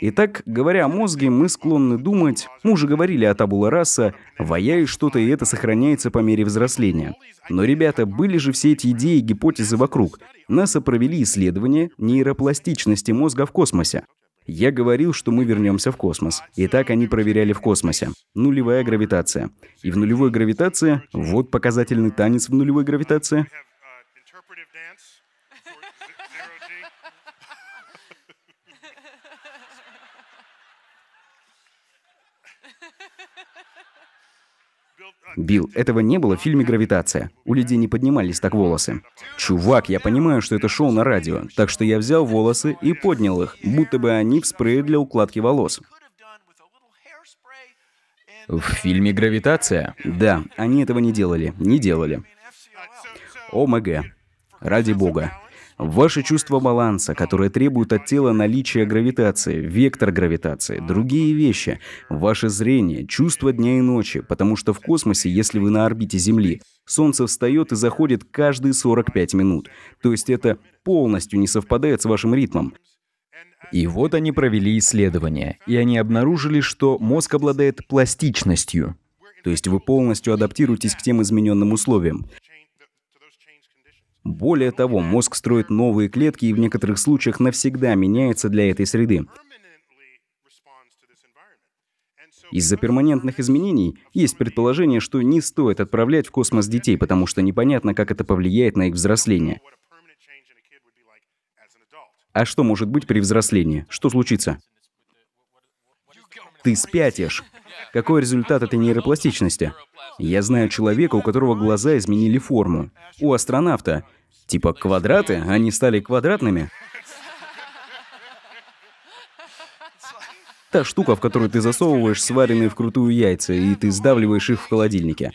Итак, говоря о мозге, мы склонны думать, мы уже говорили о табула раса, ваяешь что-то, и это сохраняется по мере взросления. Но, ребята, были же все эти идеи и гипотезы вокруг. НАСА провели исследование нейропластичности мозга в космосе. Я говорил, что мы вернемся в космос. И так они проверяли в космосе. Нулевая гравитация. И в нулевой гравитации, вот показательный танец в нулевой гравитации, Билл, этого не было в фильме «Гравитация». У людей не поднимались так волосы. Чувак, я понимаю, что это шоу на радио, так что я взял волосы и поднял их, будто бы они в спрее для укладки волос. В фильме «Гравитация»? Да, они этого не делали, не делали. ОМГ. Ради бога. Ваше чувство баланса, которое требует от тела наличия гравитации, вектор гравитации, другие вещи, ваше зрение, чувство дня и ночи, потому что в космосе, если вы на орбите Земли, Солнце встает и заходит каждые 45 минут. То есть это полностью не совпадает с вашим ритмом. И вот они провели исследование, и они обнаружили, что мозг обладает пластичностью. То есть вы полностью адаптируетесь к тем измененным условиям. Более того, мозг строит новые клетки и в некоторых случаях навсегда меняется для этой среды. Из-за перманентных изменений есть предположение, что не стоит отправлять в космос детей, потому что непонятно, как это повлияет на их взросление. А что может быть при взрослении? Что случится? Ты спятишь. Какой результат этой нейропластичности? Я знаю человека, у которого глаза изменили форму. У астронавта Типа квадраты, они стали квадратными. Та штука, в которую ты засовываешь сваренные вкрутую яйца, и ты сдавливаешь их в холодильнике.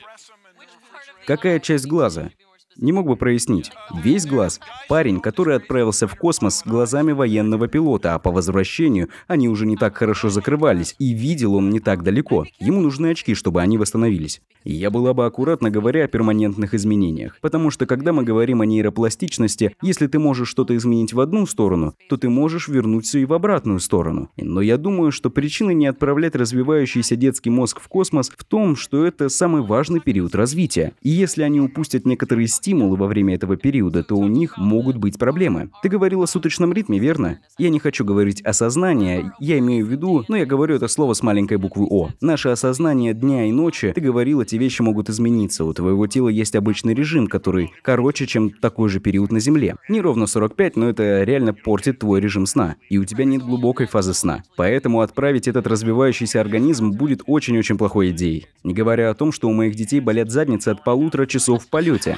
Какая часть глаза? Не мог бы прояснить. Весь глаз – парень, который отправился в космос глазами военного пилота, а по возвращению они уже не так хорошо закрывались, и видел он не так далеко. Ему нужны очки, чтобы они восстановились. я была бы аккуратно говоря о перманентных изменениях. Потому что, когда мы говорим о нейропластичности, если ты можешь что-то изменить в одну сторону, то ты можешь вернуть все и в обратную сторону. Но я думаю, что причина не отправлять развивающийся детский мозг в космос в том, что это самый важный период развития. И если они упустят некоторые стили, стимулы во время этого периода, то у них могут быть проблемы. Ты говорил о суточном ритме, верно? Я не хочу говорить о сознании, я имею в виду, но ну, я говорю это слово с маленькой буквы «О». Наше осознание дня и ночи, ты говорил, эти вещи могут измениться. У твоего тела есть обычный режим, который короче, чем такой же период на Земле. Не ровно 45, но это реально портит твой режим сна. И у тебя нет глубокой фазы сна. Поэтому отправить этот развивающийся организм будет очень-очень плохой идеей. Не говоря о том, что у моих детей болят задницы от полутора часов в полете.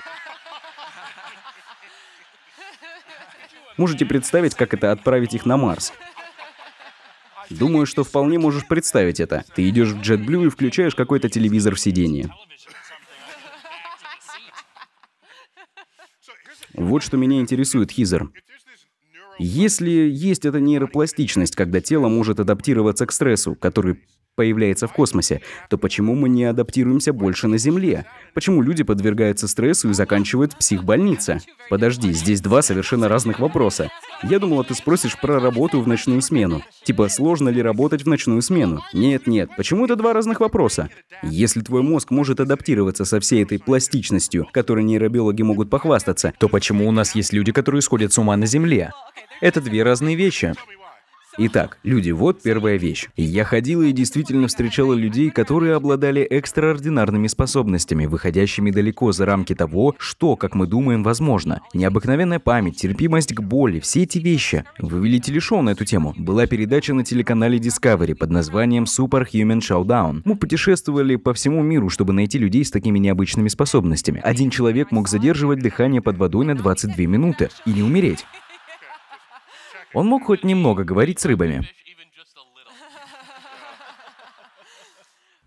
Можете представить, как это отправить их на Марс? Думаю, что вполне можешь представить это. Ты идешь в JetBlue и включаешь какой-то телевизор в сиденье. Вот что меня интересует, Хизер. Если есть эта нейропластичность, когда тело может адаптироваться к стрессу, который появляется в космосе, то почему мы не адаптируемся больше на Земле? Почему люди подвергаются стрессу и заканчивают в психбольнице? Подожди, здесь два совершенно разных вопроса. Я думала, ты спросишь про работу в ночную смену. Типа, сложно ли работать в ночную смену? Нет, нет, почему это два разных вопроса? Если твой мозг может адаптироваться со всей этой пластичностью, которой нейробиологи могут похвастаться, то почему у нас есть люди, которые сходят с ума на Земле? Это две разные вещи. Итак, люди, вот первая вещь. Я ходила и действительно встречала людей, которые обладали экстраординарными способностями, выходящими далеко за рамки того, что, как мы думаем, возможно. Необыкновенная память, терпимость к боли, все эти вещи. Вы вели телешоу на эту тему. Была передача на телеканале Discovery под названием Superhuman Showdown. Мы путешествовали по всему миру, чтобы найти людей с такими необычными способностями. Один человек мог задерживать дыхание под водой на 22 минуты и не умереть. Он мог хоть немного говорить с рыбами.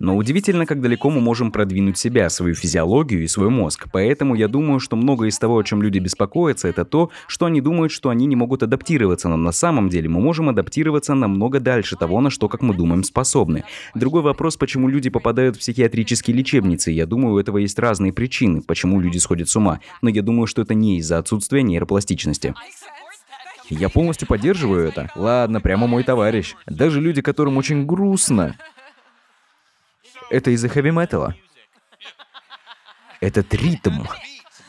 Но удивительно, как далеко мы можем продвинуть себя, свою физиологию и свой мозг. Поэтому я думаю, что многое из того, о чем люди беспокоятся, это то, что они думают, что они не могут адаптироваться. Но на самом деле мы можем адаптироваться намного дальше того, на что, как мы думаем, способны. Другой вопрос, почему люди попадают в психиатрические лечебницы. Я думаю, у этого есть разные причины, почему люди сходят с ума. Но я думаю, что это не из-за отсутствия нейропластичности. Я полностью поддерживаю это. Ладно, прямо мой товарищ. Даже люди, которым очень грустно. Это из-за хэви-металла. Этот ритм.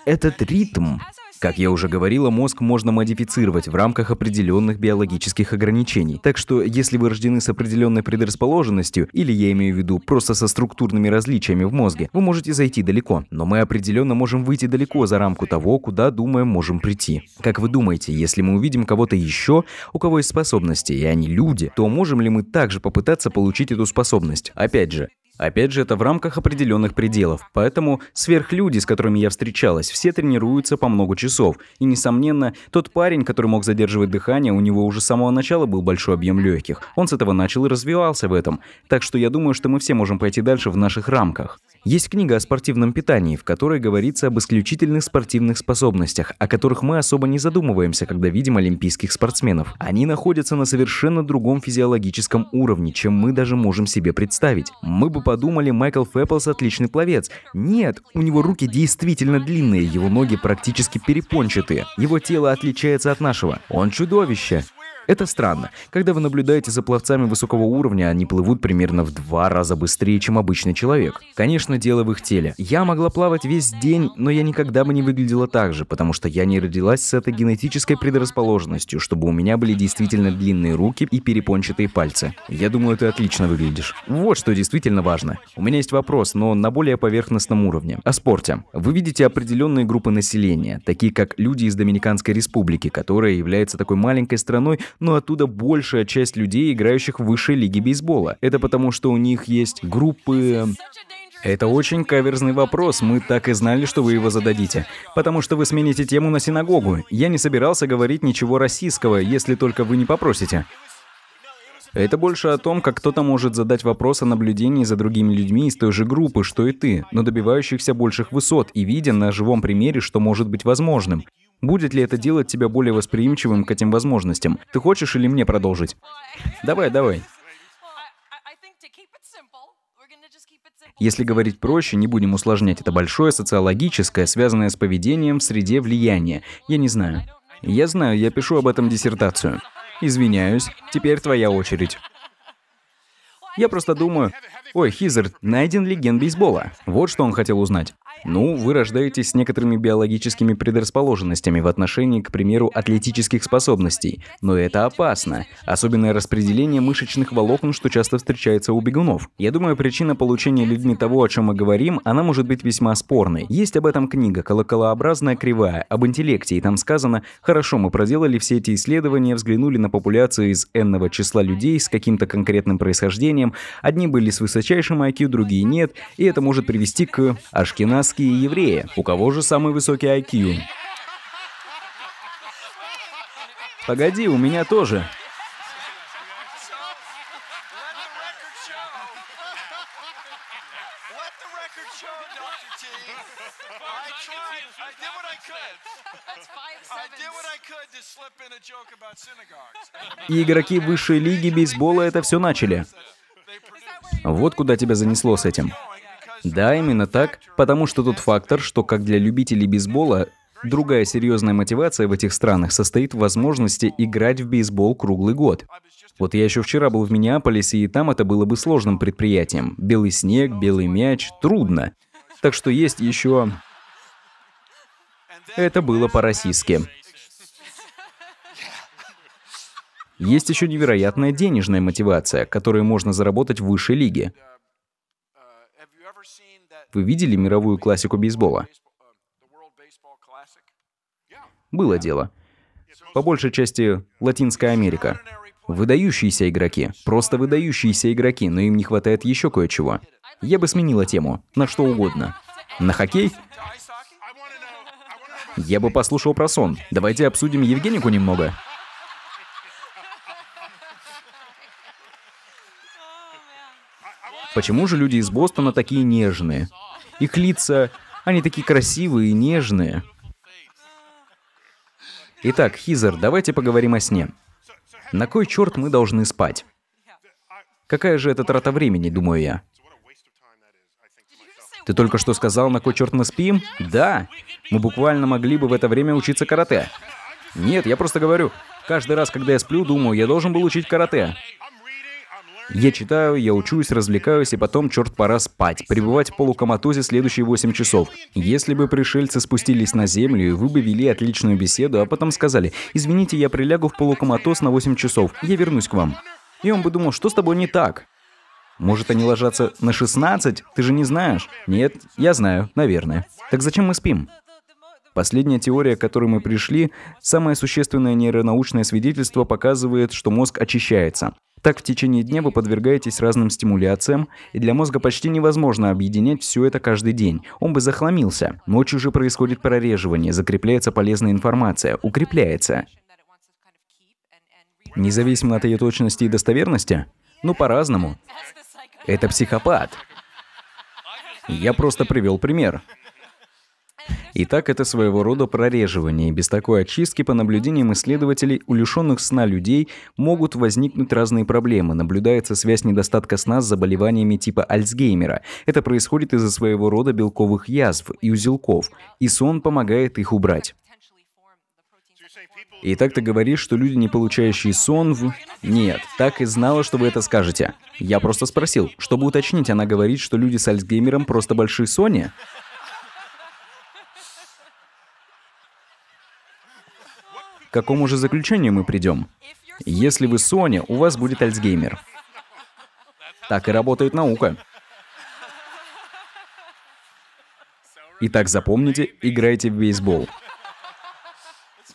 Этот ритм. Как я уже говорила, мозг можно модифицировать в рамках определенных биологических ограничений. Так что, если вы рождены с определенной предрасположенностью, или я имею в виду просто со структурными различиями в мозге, вы можете зайти далеко. Но мы определенно можем выйти далеко за рамку того, куда, думаем, можем прийти. Как вы думаете, если мы увидим кого-то еще, у кого есть способности, и они люди, то можем ли мы также попытаться получить эту способность? Опять же, Опять же, это в рамках определенных пределов, поэтому сверхлюди, с которыми я встречалась, все тренируются по много часов, и, несомненно, тот парень, который мог задерживать дыхание, у него уже с самого начала был большой объем легких, он с этого начал и развивался в этом, так что я думаю, что мы все можем пойти дальше в наших рамках. Есть книга о спортивном питании, в которой говорится об исключительных спортивных способностях, о которых мы особо не задумываемся, когда видим олимпийских спортсменов. Они находятся на совершенно другом физиологическом уровне, чем мы даже можем себе представить. Мы бы подумали, Майкл Фэпплс отличный пловец. Нет, у него руки действительно длинные, его ноги практически перепончатые. Его тело отличается от нашего. Он чудовище. Это странно. Когда вы наблюдаете за пловцами высокого уровня, они плывут примерно в два раза быстрее, чем обычный человек. Конечно, дело в их теле. Я могла плавать весь день, но я никогда бы не выглядела так же, потому что я не родилась с этой генетической предрасположенностью, чтобы у меня были действительно длинные руки и перепончатые пальцы. Я думаю, ты отлично выглядишь. Вот что действительно важно. У меня есть вопрос, но на более поверхностном уровне. О спорте. Вы видите определенные группы населения, такие как люди из Доминиканской республики, которая является такой маленькой страной, но оттуда большая часть людей, играющих в высшей лиге бейсбола. Это потому, что у них есть группы... Это очень каверзный вопрос, мы так и знали, что вы его зададите. Потому что вы смените тему на синагогу. Я не собирался говорить ничего российского, если только вы не попросите. Это больше о том, как кто-то может задать вопрос о наблюдении за другими людьми из той же группы, что и ты, но добивающихся больших высот и видя на живом примере, что может быть возможным. Будет ли это делать тебя более восприимчивым к этим возможностям? Ты хочешь или мне продолжить? Давай, давай. Если говорить проще, не будем усложнять, это большое социологическое, связанное с поведением в среде влияния. Я не знаю. Я знаю, я пишу об этом диссертацию. Извиняюсь, теперь твоя очередь. Я просто думаю, ой, Хизер, найден легенд бейсбола? Вот что он хотел узнать. Ну, вы рождаетесь с некоторыми биологическими предрасположенностями в отношении, к примеру, атлетических способностей, но это опасно. Особенное распределение мышечных волокон, что часто встречается у бегунов. Я думаю, причина получения людьми того, о чем мы говорим, она может быть весьма спорной. Есть об этом книга «Колоколообразная кривая» об интеллекте, и там сказано «Хорошо, мы проделали все эти исследования, взглянули на популяцию из n числа людей с каким-то конкретным происхождением, одни были с высочайшим IQ, другие нет, и это может привести к Ашкинас американские евреи. У кого же самый высокий IQ? Погоди, у меня тоже. И игроки высшей лиги бейсбола это все начали. Вот куда тебя занесло с этим. Да, именно так, потому что тот фактор, что как для любителей бейсбола, другая серьезная мотивация в этих странах состоит в возможности играть в бейсбол круглый год. Вот я еще вчера был в Миннеаполисе, и там это было бы сложным предприятием. Белый снег, белый мяч, трудно. Так что есть еще... Это было по-российски. Есть еще невероятная денежная мотивация, которую можно заработать в высшей лиге. Вы видели мировую классику бейсбола? Было дело. По большей части Латинская Америка. Выдающиеся игроки, просто выдающиеся игроки, но им не хватает еще кое-чего. Я бы сменила тему, на что угодно. На хоккей? Я бы послушал про сон. Давайте обсудим Евгенику немного. Почему же люди из Бостона такие нежные? Их лица, они такие красивые и нежные. Итак, Хизер, давайте поговорим о сне. На кой черт мы должны спать? Какая же это трата времени, думаю я. Ты только что сказал, на кой черт мы спим? Да, мы буквально могли бы в это время учиться карате. Нет, я просто говорю, каждый раз, когда я сплю, думаю, я должен был учить карате. Я читаю, я учусь, развлекаюсь, и потом, черт, пора спать. Пребывать в полукоматозе следующие 8 часов. Если бы пришельцы спустились на землю, и вы бы вели отличную беседу, а потом сказали, извините, я прилягу в полукоматоз на 8 часов, я вернусь к вам. И он бы думал, что с тобой не так? Может, они ложатся на 16? Ты же не знаешь? Нет, я знаю, наверное. Так зачем мы спим? Последняя теория, к которой мы пришли, самое существенное нейронаучное свидетельство показывает, что мозг очищается. Так в течение дня вы подвергаетесь разным стимуляциям, и для мозга почти невозможно объединять все это каждый день. Он бы захламился. Ночью же происходит прореживание, закрепляется полезная информация, укрепляется. Независимо от ее точности и достоверности? Ну, по-разному. Это психопат. Я просто привел пример. Итак, это своего рода прореживание, и без такой очистки, по наблюдениям исследователей, у лишенных сна людей могут возникнуть разные проблемы. Наблюдается связь недостатка сна с заболеваниями типа Альцгеймера. Это происходит из-за своего рода белковых язв и узелков, и сон помогает их убрать. И так ты говоришь, что люди, не получающие сон в... Нет, так и знала, что вы это скажете. Я просто спросил. Чтобы уточнить, она говорит, что люди с Альцгеймером просто большие сони? К какому же заключению мы придем? Если вы Соня, у вас будет Альцгеймер. Так и работает наука. Итак, запомните, играйте в бейсбол.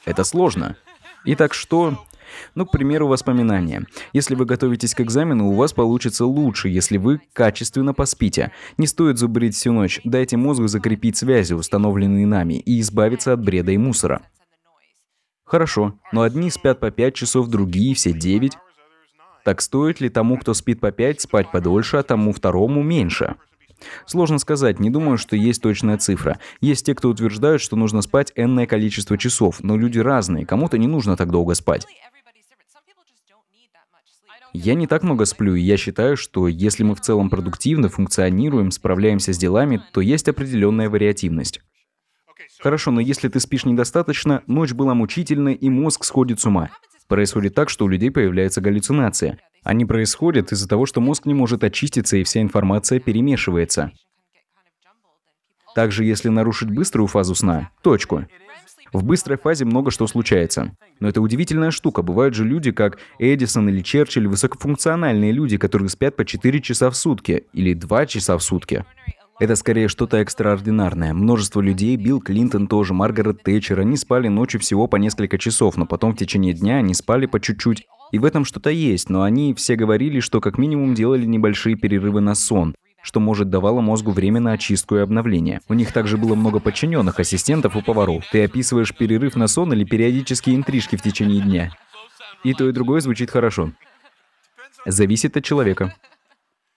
Это сложно. Итак, что? Ну, к примеру, воспоминания. Если вы готовитесь к экзамену, у вас получится лучше, если вы качественно поспите. Не стоит зубрить всю ночь, дайте мозгу закрепить связи, установленные нами, и избавиться от бреда и мусора. Хорошо, но одни спят по 5 часов, другие все 9. Так стоит ли тому, кто спит по 5, спать подольше, а тому второму меньше? Сложно сказать, не думаю, что есть точная цифра. Есть те, кто утверждают, что нужно спать энное количество часов, но люди разные, кому-то не нужно так долго спать. Я не так много сплю, и я считаю, что если мы в целом продуктивно функционируем, справляемся с делами, то есть определенная вариативность. Хорошо, но если ты спишь недостаточно, ночь была мучительной и мозг сходит с ума. Происходит так, что у людей появляется галлюцинация. Они происходят из-за того, что мозг не может очиститься и вся информация перемешивается. Также, если нарушить быструю фазу сна, точку. В быстрой фазе много что случается. Но это удивительная штука. Бывают же люди, как Эдисон или Черчилль, высокофункциональные люди, которые спят по 4 часа в сутки или 2 часа в сутки. Это скорее что-то экстраординарное. Множество людей, Билл Клинтон тоже, Маргарет Тэтчер, они спали ночью всего по несколько часов, но потом в течение дня они спали по чуть-чуть. И в этом что-то есть, но они все говорили, что как минимум делали небольшие перерывы на сон что может давало мозгу время на очистку и обновление. У них также было много подчиненных, ассистентов и поваров. Ты описываешь перерыв на сон или периодические интрижки в течение дня. И то, и другое звучит хорошо. Зависит от человека.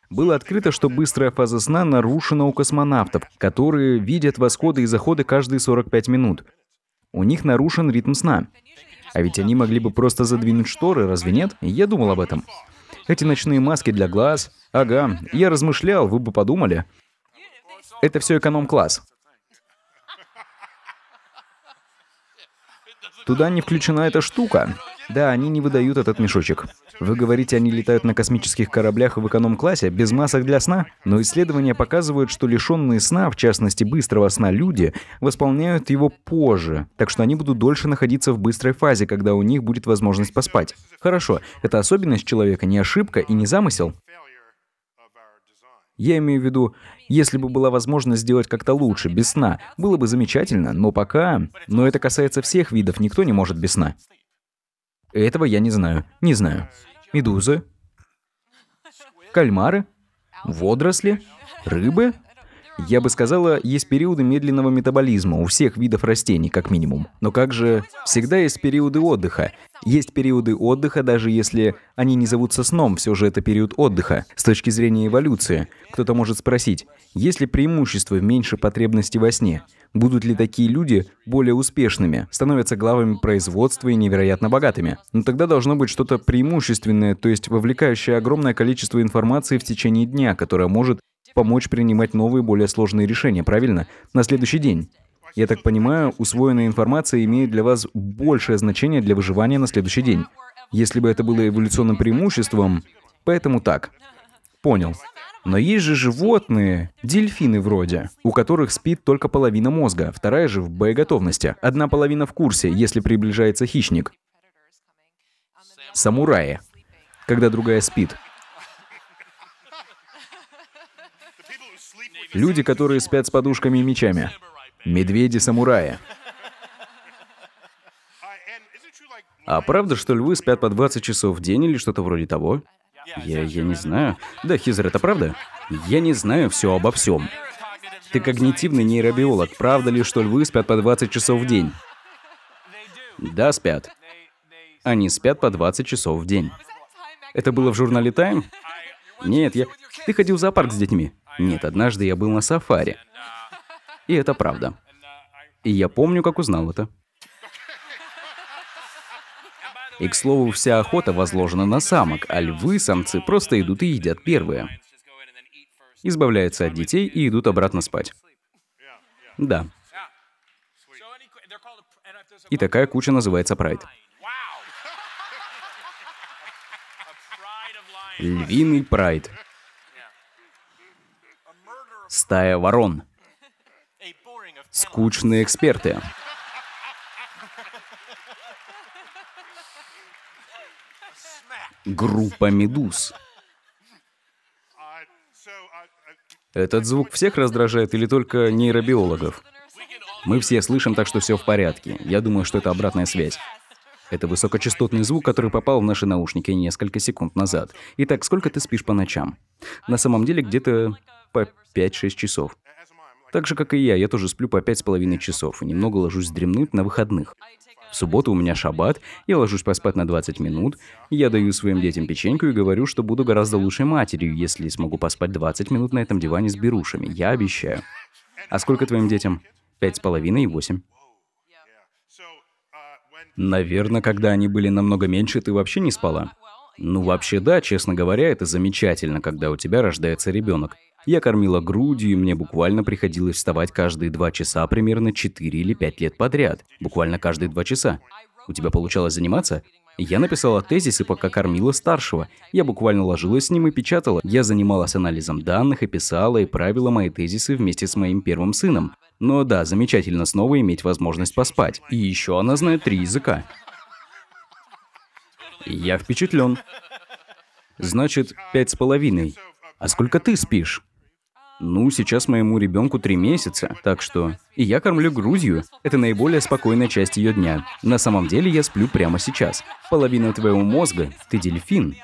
Было открыто, что быстрая фаза сна нарушена у космонавтов, которые видят восходы и заходы каждые 45 минут. У них нарушен ритм сна. А ведь они могли бы просто задвинуть шторы, разве нет? Я думал об этом. Эти ночные маски для глаз. Ага, я размышлял, вы бы подумали. Это все эконом-класс. Туда не включена эта штука. Да, они не выдают этот мешочек. Вы говорите, они летают на космических кораблях в эконом-классе, без масок для сна? Но исследования показывают, что лишенные сна, в частности быстрого сна, люди восполняют его позже, так что они будут дольше находиться в быстрой фазе, когда у них будет возможность поспать. Хорошо, эта особенность человека, не ошибка и не замысел. Я имею в виду, если бы была возможность сделать как-то лучше, без сна, было бы замечательно, но пока... Но это касается всех видов, никто не может без сна. Этого я не знаю. Не знаю. Медузы? Кальмары? Водоросли? Рыбы? Я бы сказала, есть периоды медленного метаболизма у всех видов растений, как минимум. Но как же... Всегда есть периоды отдыха. Есть периоды отдыха, даже если они не зовутся сном, все же это период отдыха. С точки зрения эволюции, кто-то может спросить, есть ли преимущество меньше потребности во сне? Будут ли такие люди более успешными, становятся главами производства и невероятно богатыми? Но ну, тогда должно быть что-то преимущественное, то есть вовлекающее огромное количество информации в течение дня, которое может помочь принимать новые, более сложные решения, правильно? На следующий день. Я так понимаю, усвоенная информация имеет для вас большее значение для выживания на следующий день. Если бы это было эволюционным преимуществом, поэтому так. Понял. Но есть же животные, дельфины вроде, у которых спит только половина мозга, вторая же в боеготовности, одна половина в курсе, если приближается хищник. Самураи. Когда другая спит. Люди, которые спят с подушками и мечами. Медведи-самураи. А правда, что львы спят по 20 часов в день или что-то вроде того? Я, я не знаю. Да, Хизер, это правда? Я не знаю все обо всем. Ты когнитивный нейробиолог. Правда ли, что львы спят по 20 часов в день? Да, спят. Они спят по 20 часов в день. Это было в журнале Time? Нет, я... Ты ходил в зоопарк с детьми. Нет, однажды я был на сафари. И это правда. И я помню, как узнал это. И, к слову, вся охота возложена на самок, а львы, самцы просто идут и едят первые. Избавляются от детей и идут обратно спать. Да. И такая куча называется прайд. Львиный прайд стая ворон. Скучные эксперты. Группа медуз. Этот звук всех раздражает или только нейробиологов? Мы все слышим, так что все в порядке. Я думаю, что это обратная связь. Это высокочастотный звук, который попал в наши наушники несколько секунд назад. Итак, сколько ты спишь по ночам? На самом деле где-то по 5-6 часов. Так же, как и я, я тоже сплю по 5,5 часов и немного ложусь дремнуть на выходных. В субботу у меня шаббат, я ложусь поспать на 20 минут, я даю своим детям печеньку и говорю, что буду гораздо лучшей матерью, если смогу поспать 20 минут на этом диване с берушами, я обещаю. А сколько твоим детям? Пять с половиной и восемь. Наверное, когда они были намного меньше, ты вообще не спала. Ну вообще да, честно говоря, это замечательно, когда у тебя рождается ребенок. Я кормила грудью, и мне буквально приходилось вставать каждые два часа примерно 4 или 5 лет подряд. Буквально каждые два часа. У тебя получалось заниматься? Я написала тезисы, пока кормила старшего. Я буквально ложилась с ним и печатала. Я занималась анализом данных и писала и правила мои тезисы вместе с моим первым сыном. Но да, замечательно снова иметь возможность поспать. И еще она знает три языка. Я впечатлен. Значит, пять с половиной. А сколько ты спишь? Ну, сейчас моему ребенку три месяца, так что... И я кормлю Грузью. Это наиболее спокойная часть ее дня. На самом деле я сплю прямо сейчас. Половина твоего мозга. Ты дельфин.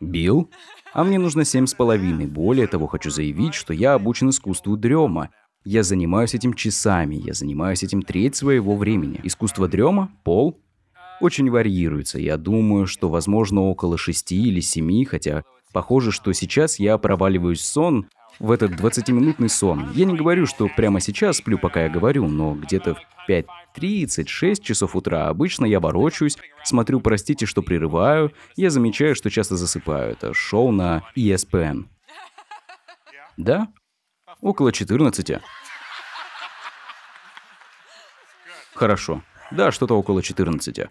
Билл? А мне нужно семь с половиной. Более того, хочу заявить, что я обучен искусству дрема. Я занимаюсь этим часами, я занимаюсь этим треть своего времени. Искусство дрема – пол очень варьируется. Я думаю, что возможно около шести или семи, хотя похоже, что сейчас я проваливаюсь в сон, в этот 20-минутный сон. Я не говорю, что прямо сейчас сплю, пока я говорю, но где-то в 5.30-6 часов утра обычно я ворочаюсь, смотрю «Простите, что прерываю», я замечаю, что часто засыпаю. Это шоу на ESPN. Да? Около 14. Хорошо. Да, что-то около 14.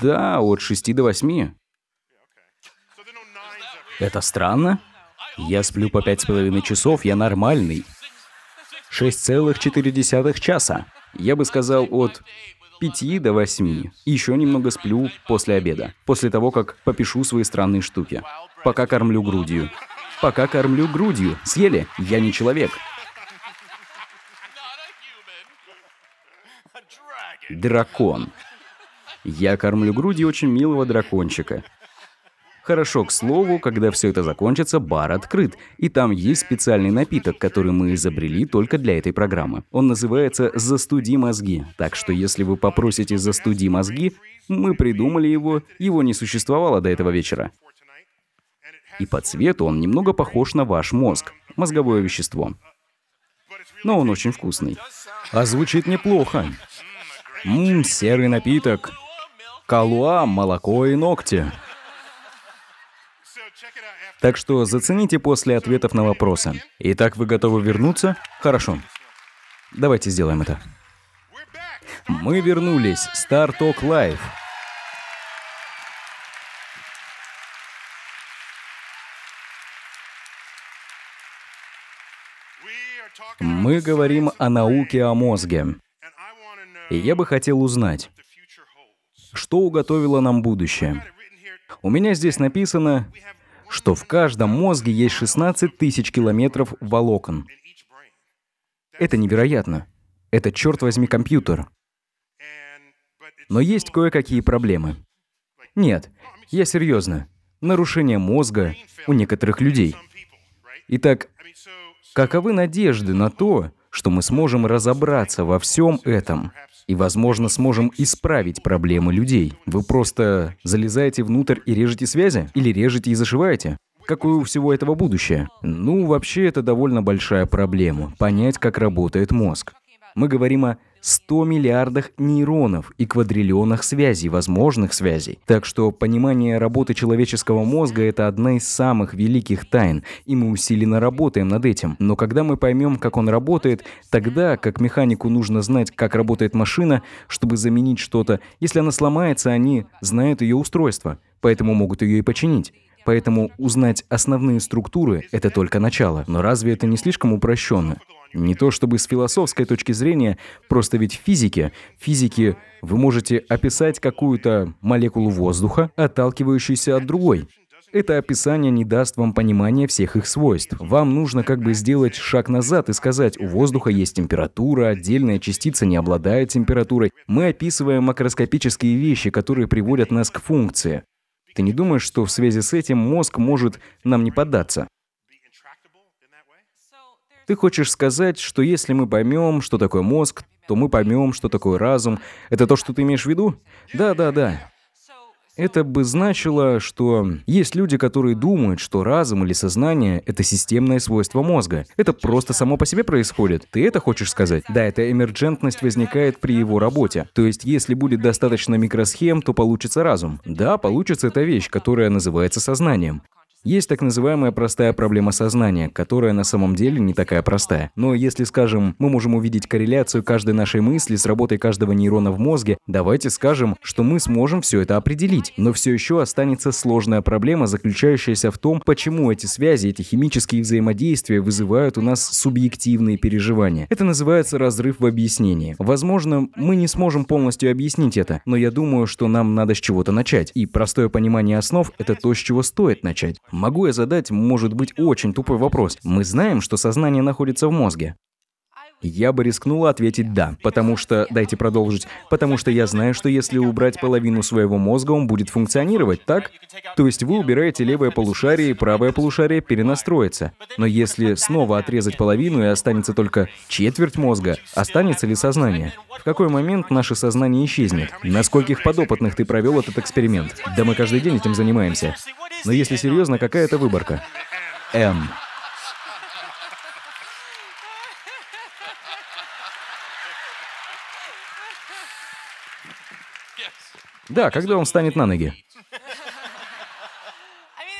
Да, от 6 до 8. Это странно? Я сплю по пять с половиной часов, я нормальный. 6,4 часа. Я бы сказал, от 5 до 8. еще немного сплю после обеда. После того, как попишу свои странные штуки. Пока кормлю грудью. Пока кормлю грудью. Съели? Я не человек. Дракон. Я кормлю грудью очень милого дракончика. Хорошо, к слову, когда все это закончится, бар открыт, и там есть специальный напиток, который мы изобрели только для этой программы. Он называется «Застуди мозги», так что если вы попросите «Застуди мозги», мы придумали его, его не существовало до этого вечера. И по цвету он немного похож на ваш мозг, мозговое вещество. Но он очень вкусный. А звучит неплохо. Ммм, серый напиток. Калуа, молоко и ногти. Так что зацените после ответов на вопросы. Итак, вы готовы вернуться? Хорошо. Давайте сделаем это. Мы вернулись. Star Talk Live. Мы говорим о науке о мозге. И я бы хотел узнать, что уготовило нам будущее. У меня здесь написано, что в каждом мозге есть 16 тысяч километров волокон. Это невероятно. Это, черт возьми, компьютер. Но есть кое-какие проблемы. Нет, я серьезно. Нарушение мозга у некоторых людей. Итак, каковы надежды на то, что мы сможем разобраться во всем этом? И, возможно, сможем исправить проблемы людей. Вы просто залезаете внутрь и режете связи? Или режете и зашиваете? Какое у всего этого будущее? Ну, вообще, это довольно большая проблема. Понять, как работает мозг. Мы говорим о 100 миллиардах нейронов и квадриллионах связей, возможных связей. Так что понимание работы человеческого мозга – это одна из самых великих тайн, и мы усиленно работаем над этим. Но когда мы поймем, как он работает, тогда, как механику нужно знать, как работает машина, чтобы заменить что-то, если она сломается, они знают ее устройство, поэтому могут ее и починить. Поэтому узнать основные структуры – это только начало. Но разве это не слишком упрощенно? Не то чтобы с философской точки зрения, просто ведь в физике, в физике вы можете описать какую-то молекулу воздуха, отталкивающуюся от другой. Это описание не даст вам понимания всех их свойств. Вам нужно как бы сделать шаг назад и сказать, у воздуха есть температура, отдельная частица не обладает температурой. Мы описываем макроскопические вещи, которые приводят нас к функции. Ты не думаешь, что в связи с этим мозг может нам не поддаться? Ты хочешь сказать, что если мы поймем, что такое мозг, то мы поймем, что такое разум. Это то, что ты имеешь в виду? Да, да, да. Это бы значило, что есть люди, которые думают, что разум или сознание — это системное свойство мозга. Это просто само по себе происходит. Ты это хочешь сказать? Да, эта эмерджентность возникает при его работе. То есть, если будет достаточно микросхем, то получится разум. Да, получится эта вещь, которая называется сознанием. Есть так называемая простая проблема сознания, которая на самом деле не такая простая. Но если, скажем, мы можем увидеть корреляцию каждой нашей мысли с работой каждого нейрона в мозге, давайте скажем, что мы сможем все это определить. Но все еще останется сложная проблема, заключающаяся в том, почему эти связи, эти химические взаимодействия вызывают у нас субъективные переживания. Это называется разрыв в объяснении. Возможно, мы не сможем полностью объяснить это, но я думаю, что нам надо с чего-то начать. И простое понимание основ – это то, с чего стоит начать. Могу я задать, может быть, очень тупой вопрос. Мы знаем, что сознание находится в мозге. Я бы рискнула ответить «да», потому что, дайте продолжить, потому что я знаю, что если убрать половину своего мозга, он будет функционировать, так? То есть вы убираете левое полушарие, и правое полушарие перенастроится. Но если снова отрезать половину и останется только четверть мозга, останется ли сознание? В какой момент наше сознание исчезнет? На скольких подопытных ты провел этот эксперимент? Да мы каждый день этим занимаемся. Но если серьезно, какая это выборка? М. Да, когда он встанет на ноги.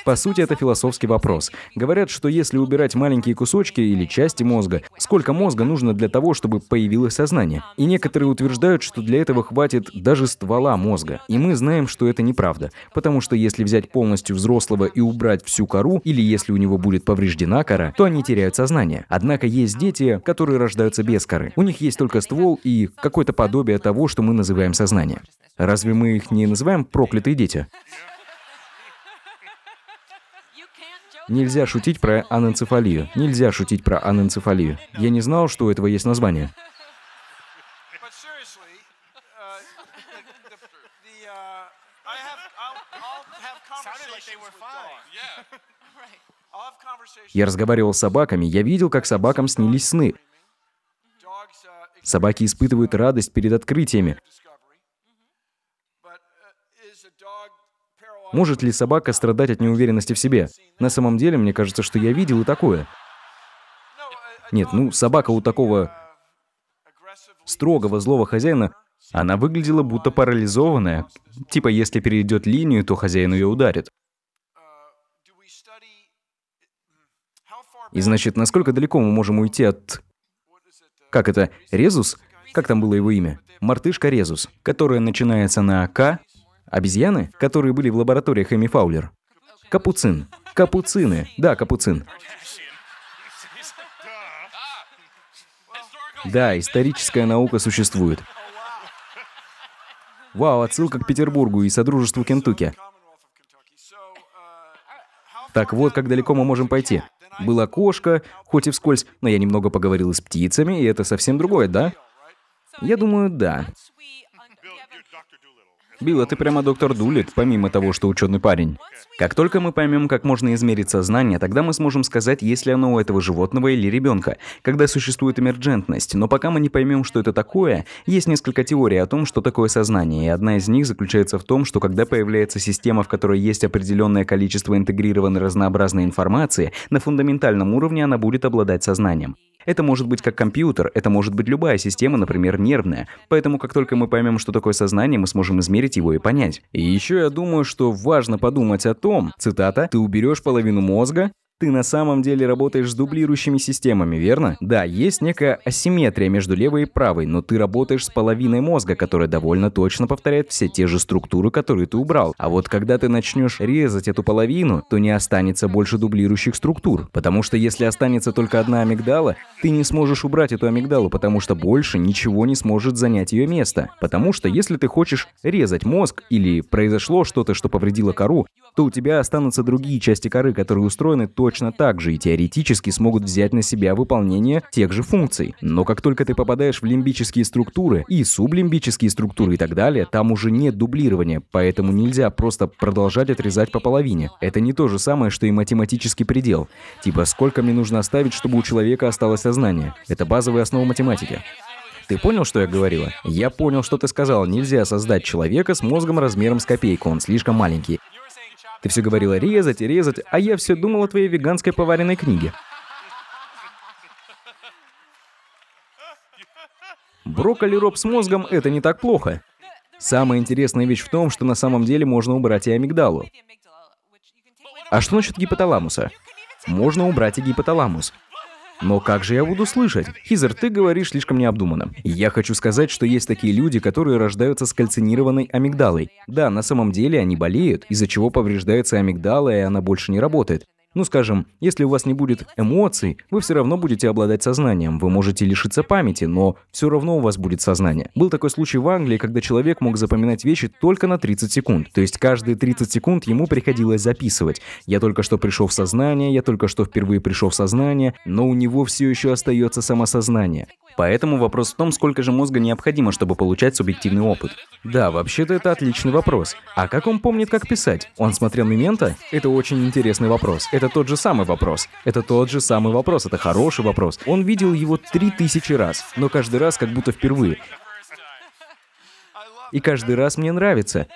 По сути, это философский вопрос. Говорят, что если убирать маленькие кусочки или части мозга, сколько мозга нужно для того, чтобы появилось сознание? И некоторые утверждают, что для этого хватит даже ствола мозга. И мы знаем, что это неправда, потому что если взять полностью взрослого и убрать всю кору, или если у него будет повреждена кора, то они теряют сознание. Однако есть дети, которые рождаются без коры. У них есть только ствол и какое-то подобие того, что мы называем сознание. Разве мы их не называем проклятые дети? Нельзя шутить про анэнцефалию. Нельзя шутить про анэнцефалию. Я не знал, что у этого есть название. Я разговаривал с собаками, я видел, как собакам снились сны. Собаки испытывают радость перед открытиями. Может ли собака страдать от неуверенности в себе? На самом деле, мне кажется, что я видел и такое. Нет, ну, собака у такого строгого злого хозяина, она выглядела будто парализованная. Типа, если перейдет линию, то хозяин ее ударит. И значит, насколько далеко мы можем уйти от... Как это? Резус? Как там было его имя? Мартышка Резус, которая начинается на К, Обезьяны, которые были в лабораториях Эми Фаулер. Капуцин. Капуцины. Да, капуцин. Да, историческая наука существует. Вау, отсылка к Петербургу и Содружеству Кентукки. Так вот, как далеко мы можем пойти. Была кошка, хоть и вскользь, но я немного поговорил с птицами, и это совсем другое, да? Я думаю, да. Билл, а ты прямо доктор Дулит, помимо того, что ученый парень. Как только мы поймем, как можно измерить сознание, тогда мы сможем сказать, есть ли оно у этого животного или ребенка, когда существует эмерджентность. Но пока мы не поймем, что это такое, есть несколько теорий о том, что такое сознание, и одна из них заключается в том, что когда появляется система, в которой есть определенное количество интегрированной разнообразной информации, на фундаментальном уровне она будет обладать сознанием. Это может быть как компьютер, это может быть любая система, например, нервная. Поэтому как только мы поймем, что такое сознание, мы сможем измерить его и понять. И еще я думаю, что важно подумать о том, цитата, «ты уберешь половину мозга, ты на самом деле работаешь с дублирующими системами, верно? Да, есть некая асимметрия между левой и правой, но ты работаешь с половиной мозга, которая довольно точно повторяет все те же структуры, которые ты убрал. А вот когда ты начнешь резать эту половину, то не останется больше дублирующих структур. Потому что если останется только одна амигдала, ты не сможешь убрать эту амигдалу, потому что больше ничего не сможет занять ее место. Потому что если ты хочешь резать мозг или произошло что-то, что повредило кору, то у тебя останутся другие части коры, которые устроены точно так же и теоретически смогут взять на себя выполнение тех же функций. Но как только ты попадаешь в лимбические структуры и сублимбические структуры и так далее, там уже нет дублирования, поэтому нельзя просто продолжать отрезать по половине. Это не то же самое, что и математический предел. Типа, сколько мне нужно оставить, чтобы у человека осталось сознание. Это базовая основа математики. Ты понял, что я говорила? Я понял, что ты сказал. Нельзя создать человека с мозгом размером с копейку, он слишком маленький. Ты все говорила резать и резать, а я все думал о твоей веганской поваренной книге. Брокколи роб с мозгом – это не так плохо. Самая интересная вещь в том, что на самом деле можно убрать и амигдалу. А что насчет гипоталамуса? Можно убрать и гипоталамус. Но как же я буду слышать? Хизер, ты говоришь слишком необдуманно. Я хочу сказать, что есть такие люди, которые рождаются с кальцинированной амигдалой. Да, на самом деле они болеют, из-за чего повреждается амигдала, и она больше не работает. Ну, скажем, если у вас не будет эмоций, вы все равно будете обладать сознанием, вы можете лишиться памяти, но все равно у вас будет сознание. Был такой случай в Англии, когда человек мог запоминать вещи только на 30 секунд, то есть каждые 30 секунд ему приходилось записывать. Я только что пришел в сознание, я только что впервые пришел в сознание, но у него все еще остается самосознание. Поэтому вопрос в том, сколько же мозга необходимо, чтобы получать субъективный опыт. Да, вообще-то это отличный вопрос. А как он помнит, как писать? Он смотрел «Мемента»? Это очень интересный вопрос. Это тот же самый вопрос. Это тот же самый вопрос. Это хороший вопрос. Он видел его три тысячи раз, но каждый раз как будто впервые. И каждый раз мне нравится.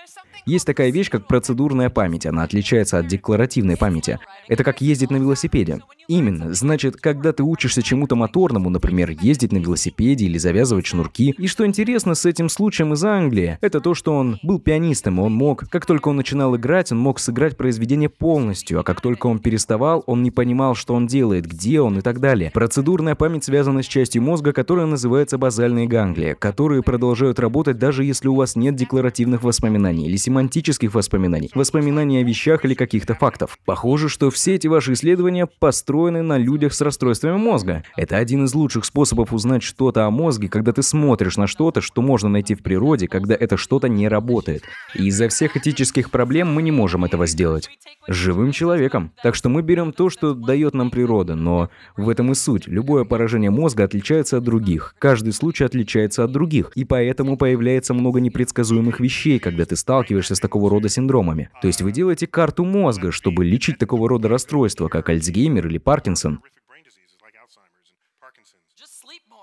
Есть такая вещь, как процедурная память. Она отличается от декларативной памяти. Это как ездить на велосипеде. Именно. Значит, когда ты учишься чему-то моторному, например, ездить на велосипеде или завязывать шнурки. И что интересно с этим случаем из Англии, это то, что он был пианистом, и он мог, как только он начинал играть, он мог сыграть произведение полностью, а как только он переставал, он не понимал, что он делает, где он и так далее. Процедурная память связана с частью мозга, которая называется базальные ганглии, которые продолжают работать даже если у вас нет декларативных воспоминаний или семантики романтических воспоминаний, воспоминаний о вещах или каких-то фактов. Похоже, что все эти ваши исследования построены на людях с расстройствами мозга. Это один из лучших способов узнать что-то о мозге, когда ты смотришь на что-то, что можно найти в природе, когда это что-то не работает. И из-за всех этических проблем мы не можем этого сделать. Живым человеком. Так что мы берем то, что дает нам природа, но в этом и суть. Любое поражение мозга отличается от других. Каждый случай отличается от других, и поэтому появляется много непредсказуемых вещей, когда ты сталкиваешься сталкиваешься с такого рода синдромами. То есть вы делаете карту мозга, чтобы лечить такого рода расстройства, как Альцгеймер или Паркинсон.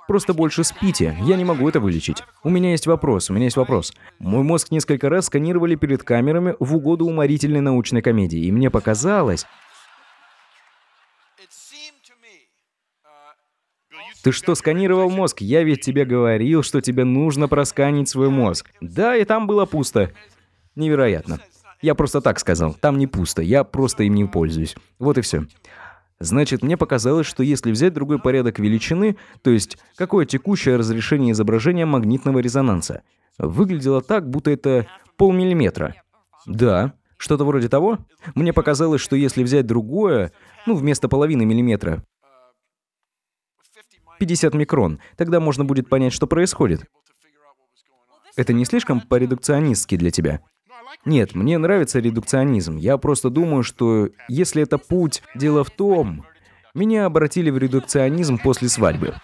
Просто больше спите. Я не могу это вылечить. У меня есть вопрос, у меня есть вопрос. Мой мозг несколько раз сканировали перед камерами в угоду уморительной научной комедии, и мне показалось... Ты что, сканировал мозг? Я ведь тебе говорил, что тебе нужно просканить свой мозг. Да, и там было пусто. Невероятно. Я просто так сказал. Там не пусто. Я просто им не пользуюсь. Вот и все. Значит, мне показалось, что если взять другой порядок величины, то есть какое текущее разрешение изображения магнитного резонанса, выглядело так, будто это полмиллиметра. Да, что-то вроде того. Мне показалось, что если взять другое, ну, вместо половины миллиметра, 50 микрон, тогда можно будет понять, что происходит. Это не слишком поредукционистски для тебя? Нет, мне нравится редукционизм. Я просто думаю, что если это путь, дело в том... Меня обратили в редукционизм после свадьбы.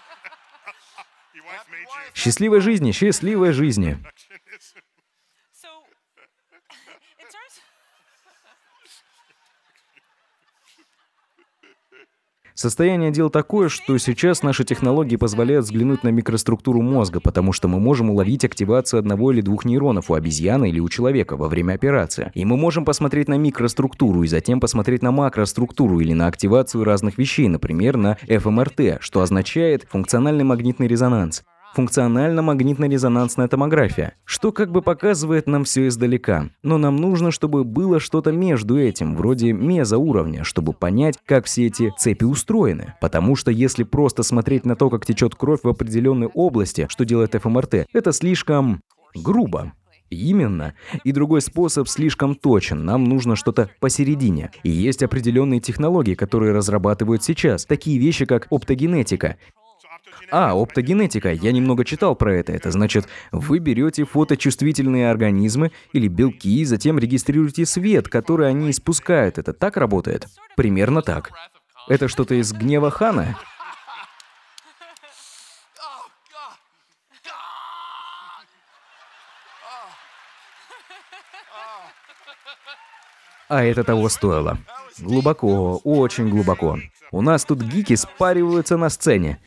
Счастливой жизни, счастливой жизни. Состояние дел такое, что сейчас наши технологии позволяют взглянуть на микроструктуру мозга, потому что мы можем уловить активацию одного или двух нейронов у обезьяны или у человека во время операции. И мы можем посмотреть на микроструктуру и затем посмотреть на макроструктуру или на активацию разных вещей, например, на фМРТ, что означает функциональный магнитный резонанс функционально-магнитно-резонансная томография, что как бы показывает нам все издалека. Но нам нужно, чтобы было что-то между этим, вроде мезоуровня, чтобы понять, как все эти цепи устроены. Потому что если просто смотреть на то, как течет кровь в определенной области, что делает ФМРТ, эм это слишком грубо. Именно. И другой способ слишком точен, нам нужно что-то посередине. И есть определенные технологии, которые разрабатывают сейчас, такие вещи как оптогенетика. А, оптогенетика. Я немного читал про это. Это значит, вы берете фоточувствительные организмы или белки, и затем регистрируете свет, который они испускают. Это так работает? Примерно так. Это что-то из гнева Хана? А это того стоило. Глубоко, очень глубоко. У нас тут гики спариваются на сцене.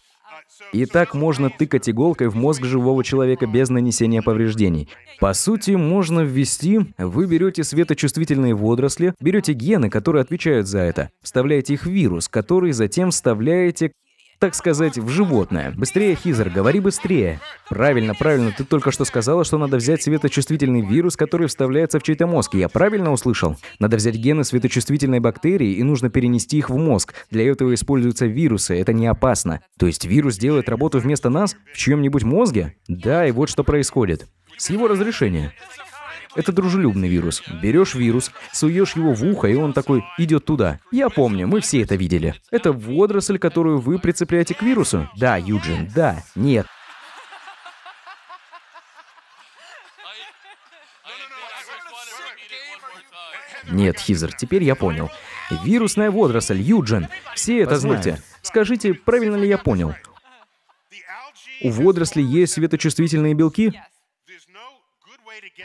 И так можно тыкать иголкой в мозг живого человека без нанесения повреждений. По сути, можно ввести, вы берете светочувствительные водоросли, берете гены, которые отвечают за это, вставляете их в вирус, который затем вставляете так сказать, в животное. Быстрее, Хизер, говори быстрее. Правильно, правильно, ты только что сказала, что надо взять светочувствительный вирус, который вставляется в чей-то мозг. Я правильно услышал? Надо взять гены светочувствительной бактерии и нужно перенести их в мозг. Для этого используются вирусы, это не опасно. То есть вирус делает работу вместо нас в чьем-нибудь мозге? Да, и вот что происходит. С его разрешения. Это дружелюбный вирус. Берешь вирус, суешь его в ухо, и он такой идет туда. Я помню, мы все это видели. Это водоросль, которую вы прицепляете к вирусу? Да, Юджин, да, нет. Нет, Хизер, теперь я понял. Вирусная водоросль, Юджин. Все это знаете. Скажите, правильно ли я понял? У водорослей есть светочувствительные белки?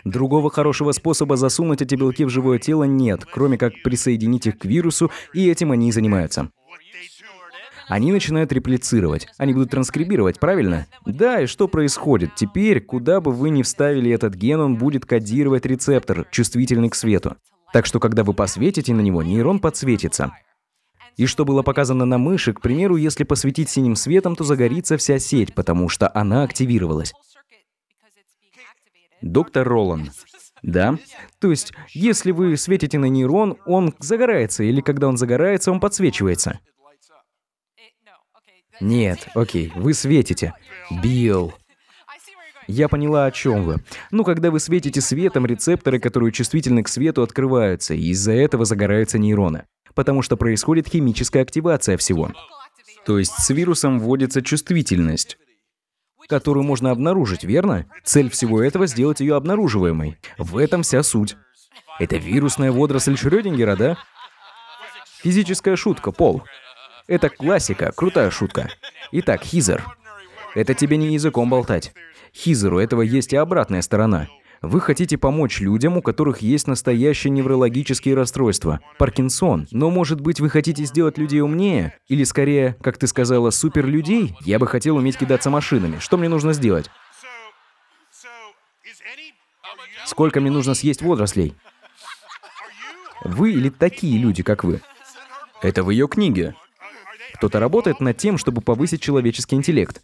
Другого хорошего способа засунуть эти белки в живое тело нет, кроме как присоединить их к вирусу, и этим они и занимаются. Они начинают реплицировать. Они будут транскрибировать, правильно? Да, и что происходит? Теперь, куда бы вы ни вставили этот ген, он будет кодировать рецептор, чувствительный к свету. Так что, когда вы посветите на него, нейрон подсветится. И что было показано на мыши, к примеру, если посветить синим светом, то загорится вся сеть, потому что она активировалась. Доктор Ролан. Да. То есть, если вы светите на нейрон, он загорается, или когда он загорается, он подсвечивается. Нет, окей, вы светите. Билл. Я поняла, о чем вы. Ну, когда вы светите светом, рецепторы, которые чувствительны к свету, открываются, и из-за этого загораются нейроны. Потому что происходит химическая активация всего. То есть с вирусом вводится чувствительность которую можно обнаружить, верно? Цель всего этого — сделать ее обнаруживаемой. В этом вся суть. Это вирусная водоросль Шрёдингера, да? Физическая шутка, Пол. Это классика, крутая шутка. Итак, Хизер. Это тебе не языком болтать. Хизеру этого есть и обратная сторона — вы хотите помочь людям, у которых есть настоящие неврологические расстройства, Паркинсон. Но, может быть, вы хотите сделать людей умнее? Или, скорее, как ты сказала, суперлюдей? Я бы хотел уметь кидаться машинами. Что мне нужно сделать? Сколько мне нужно съесть водорослей? Вы или такие люди, как вы? Это в ее книге. Кто-то работает над тем, чтобы повысить человеческий интеллект.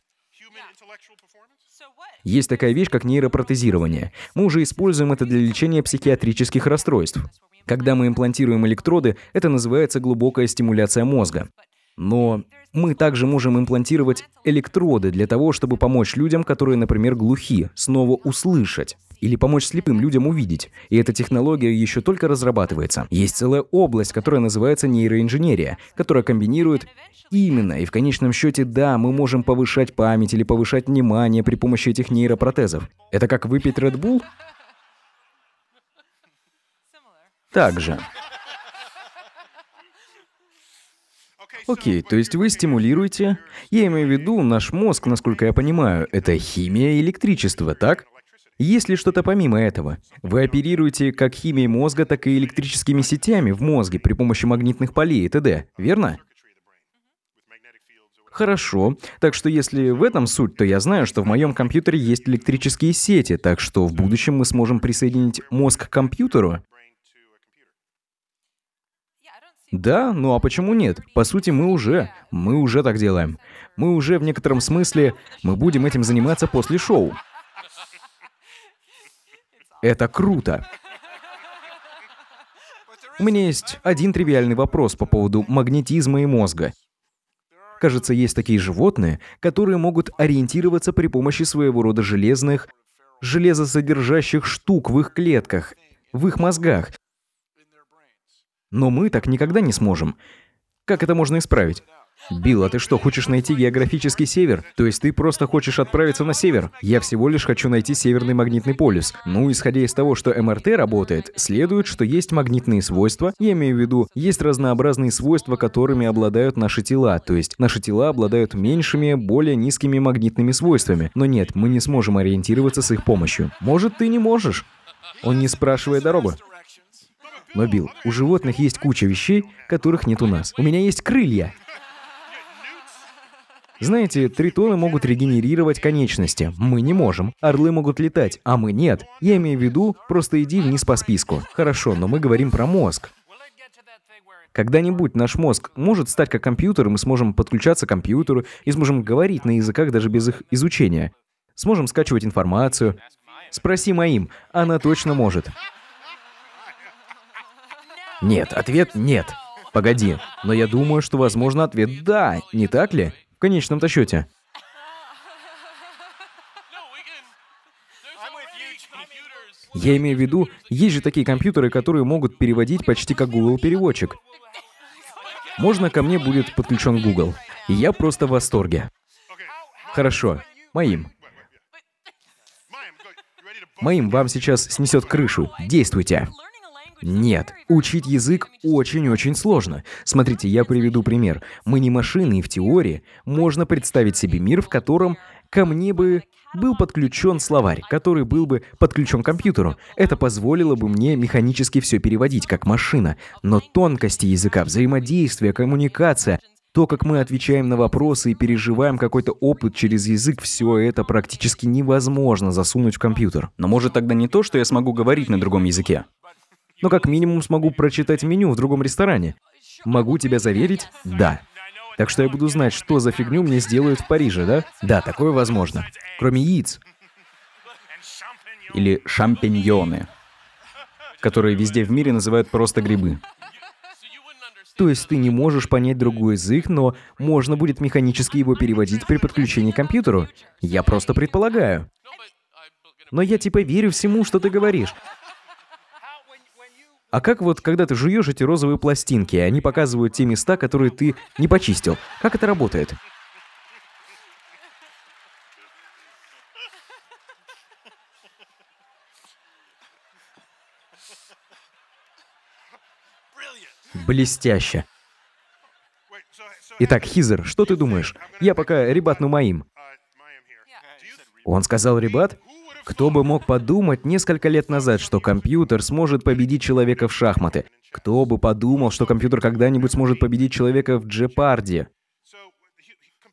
Есть такая вещь, как нейропротезирование. Мы уже используем это для лечения психиатрических расстройств. Когда мы имплантируем электроды, это называется глубокая стимуляция мозга. Но мы также можем имплантировать электроды для того, чтобы помочь людям, которые, например, глухи, снова услышать. Или помочь слепым людям увидеть. И эта технология еще только разрабатывается. Есть целая область, которая называется нейроинженерия, которая комбинирует именно и в конечном счете, да, мы можем повышать память или повышать внимание при помощи этих нейропротезов. Это как выпить Red Bull? Также. Окей, то есть вы стимулируете... Я имею в виду, наш мозг, насколько я понимаю, это химия и электричество, так? Есть ли что-то помимо этого? Вы оперируете как химией мозга, так и электрическими сетями в мозге при помощи магнитных полей и т.д., верно? Хорошо. Так что если в этом суть, то я знаю, что в моем компьютере есть электрические сети, так что в будущем мы сможем присоединить мозг к компьютеру да, ну а почему нет? По сути, мы уже, мы уже так делаем. Мы уже в некотором смысле, мы будем этим заниматься после шоу. Это круто. У меня есть один тривиальный вопрос по поводу магнетизма и мозга. Кажется, есть такие животные, которые могут ориентироваться при помощи своего рода железных, железосодержащих штук в их клетках, в их мозгах, но мы так никогда не сможем. Как это можно исправить? Билл, а ты что, хочешь найти географический север? То есть ты просто хочешь отправиться на север? Я всего лишь хочу найти северный магнитный полюс. Ну, исходя из того, что МРТ работает, следует, что есть магнитные свойства, я имею в виду, есть разнообразные свойства, которыми обладают наши тела, то есть наши тела обладают меньшими, более низкими магнитными свойствами. Но нет, мы не сможем ориентироваться с их помощью. Может, ты не можешь? Он не спрашивает дорогу. Но, Билл, у животных есть куча вещей, которых нет у нас. У меня есть крылья. Знаете, тритоны могут регенерировать конечности. Мы не можем. Орлы могут летать, а мы нет. Я имею в виду, просто иди вниз по списку. Хорошо, но мы говорим про мозг. Когда-нибудь наш мозг может стать как компьютер, и мы сможем подключаться к компьютеру, и сможем говорить на языках даже без их изучения. Сможем скачивать информацию. Спроси моим, она точно может. Нет, ответ нет. Погоди, но я думаю, что, возможно, ответ «да», не так ли? В конечном-то счете. Я имею в виду, есть же такие компьютеры, которые могут переводить почти как Google переводчик. Можно ко мне будет подключен Google. Я просто в восторге. Хорошо, моим. Моим вам сейчас снесет крышу. Действуйте. Нет, учить язык очень-очень сложно. Смотрите, я приведу пример. Мы не машины, и в теории можно представить себе мир, в котором ко мне бы был подключен словарь, который был бы подключен к компьютеру. Это позволило бы мне механически все переводить, как машина. Но тонкости языка, взаимодействие, коммуникация, то, как мы отвечаем на вопросы и переживаем какой-то опыт через язык, все это практически невозможно засунуть в компьютер. Но может тогда не то, что я смогу говорить на другом языке? но как минимум смогу прочитать меню в другом ресторане. Могу тебя заверить? Да. Так что я буду знать, что за фигню мне сделают в Париже, да? Да, такое возможно. Кроме яиц. Или шампиньоны, которые везде в мире называют просто грибы. То есть ты не можешь понять другой язык, но можно будет механически его переводить при подключении к компьютеру? Я просто предполагаю. Но я типа верю всему, что ты говоришь. А как вот, когда ты жуешь эти розовые пластинки, они показывают те места, которые ты не почистил? Как это работает? Блестяще. Итак, Хизер, что ты думаешь? Я пока ребат ребатну моим. Э, Он сказал ребат? Кто бы мог подумать несколько лет назад, что компьютер сможет победить человека в шахматы? Кто бы подумал, что компьютер когда-нибудь сможет победить человека в джепарде?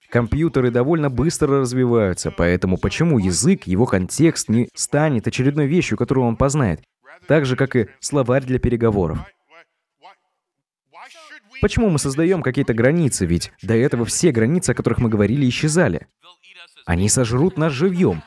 Компьютеры довольно быстро развиваются, поэтому почему язык, его контекст не станет очередной вещью, которую он познает? Так же, как и словарь для переговоров. Почему мы создаем какие-то границы? Ведь до этого все границы, о которых мы говорили, исчезали. Они сожрут нас живьем.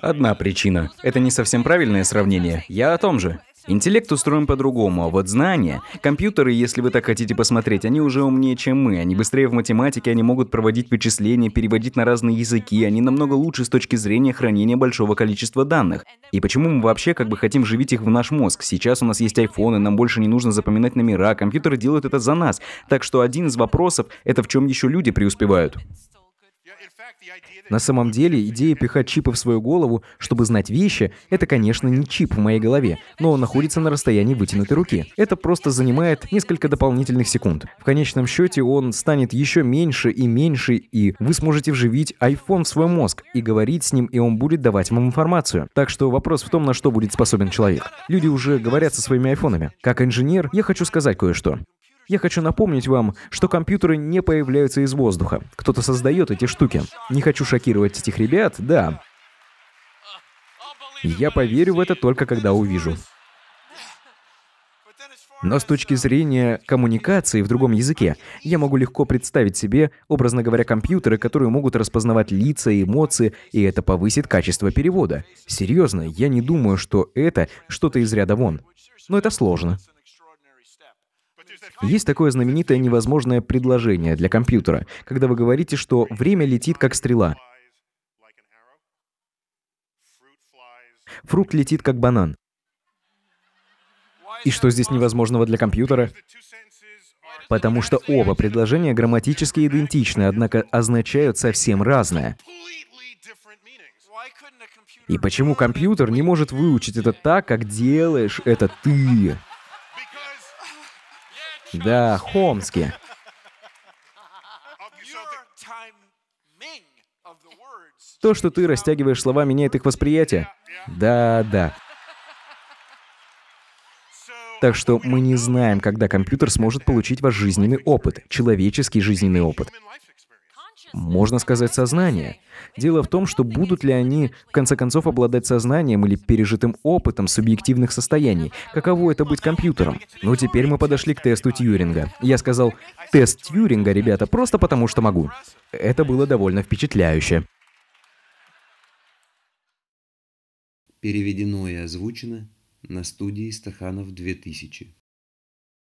Одна причина. Это не совсем правильное сравнение. Я о том же. Интеллект устроен по-другому, а вот знания, компьютеры, если вы так хотите посмотреть, они уже умнее, чем мы, они быстрее в математике, они могут проводить вычисления, переводить на разные языки, они намного лучше с точки зрения хранения большого количества данных. И почему мы вообще как бы хотим живить их в наш мозг? Сейчас у нас есть айфоны, нам больше не нужно запоминать номера, компьютеры делают это за нас. Так что один из вопросов — это в чем еще люди преуспевают. На самом деле, идея пихать чипы в свою голову, чтобы знать вещи, это, конечно, не чип в моей голове, но он находится на расстоянии вытянутой руки. Это просто занимает несколько дополнительных секунд. В конечном счете он станет еще меньше и меньше, и вы сможете вживить iPhone в свой мозг и говорить с ним, и он будет давать вам информацию. Так что вопрос в том, на что будет способен человек. Люди уже говорят со своими айфонами. Как инженер, я хочу сказать кое-что. Я хочу напомнить вам, что компьютеры не появляются из воздуха. Кто-то создает эти штуки. Не хочу шокировать этих ребят, да. Я поверю в это только когда увижу. Но с точки зрения коммуникации в другом языке, я могу легко представить себе, образно говоря, компьютеры, которые могут распознавать лица и эмоции, и это повысит качество перевода. Серьезно, я не думаю, что это что-то из ряда вон. Но это сложно. Есть такое знаменитое невозможное предложение для компьютера, когда вы говорите, что время летит как стрела. Фрукт летит как банан. И что здесь невозможного для компьютера? Потому что оба предложения грамматически идентичны, однако означают совсем разное. И почему компьютер не может выучить это так, как делаешь это ты? Да, Хомски. То, что ты растягиваешь слова, меняет их восприятие. Да, да. Так что мы не знаем, когда компьютер сможет получить ваш жизненный опыт, человеческий жизненный опыт можно сказать, сознание. Дело в том, что будут ли они, в конце концов, обладать сознанием или пережитым опытом субъективных состояний. Каково это быть компьютером? Ну, теперь мы подошли к тесту Тьюринга. Я сказал «тест Тьюринга, ребята, просто потому что могу». Это было довольно впечатляюще. Переведено и озвучено на студии Стаханов 2000.